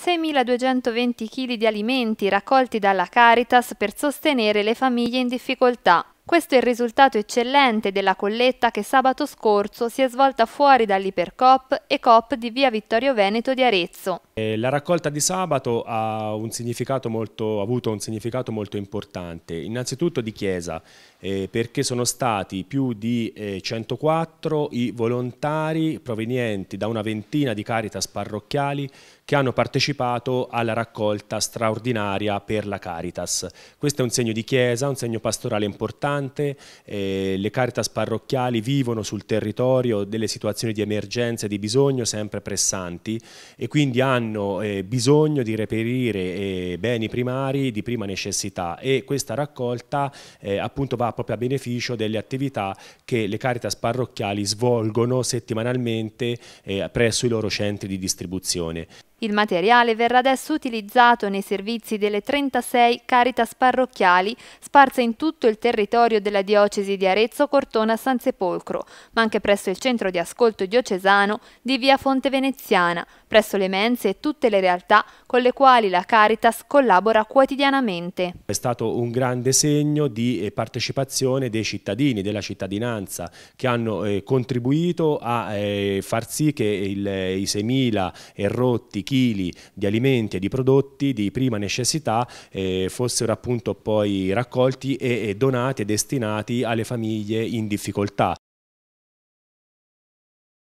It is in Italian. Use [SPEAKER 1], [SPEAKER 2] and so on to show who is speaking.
[SPEAKER 1] 6.220 kg di alimenti raccolti dalla Caritas per sostenere le famiglie in difficoltà. Questo è il risultato eccellente della colletta che sabato scorso si è svolta fuori dall'Ipercop e Coop di via Vittorio Veneto di Arezzo.
[SPEAKER 2] Eh, la raccolta di sabato ha, molto, ha avuto un significato molto importante, innanzitutto di chiesa, eh, perché sono stati più di eh, 104 i volontari provenienti da una ventina di caritas parrocchiali che hanno partecipato alla raccolta straordinaria per la Caritas. Questo è un segno di chiesa, un segno pastorale importante costante, eh, le caritas parrocchiali vivono sul territorio delle situazioni di emergenza e di bisogno sempre pressanti e quindi hanno eh, bisogno di reperire eh, beni primari di prima necessità e questa raccolta eh, appunto va proprio a beneficio delle attività che le caritas parrocchiali svolgono settimanalmente eh, presso i loro centri di distribuzione.
[SPEAKER 1] Il materiale verrà adesso utilizzato nei servizi delle 36 Caritas parrocchiali sparse in tutto il territorio della diocesi di Arezzo, Cortona, San Sepolcro, ma anche presso il centro di ascolto diocesano di via Fonte Veneziana, presso le mense e tutte le realtà con le quali la Caritas collabora quotidianamente.
[SPEAKER 2] È stato un grande segno di eh, partecipazione dei cittadini, della cittadinanza, che hanno eh, contribuito a eh, far sì che i 6.000 errotti chili di alimenti e di prodotti di prima necessità eh, fossero appunto poi raccolti e, e donati e destinati alle famiglie in difficoltà.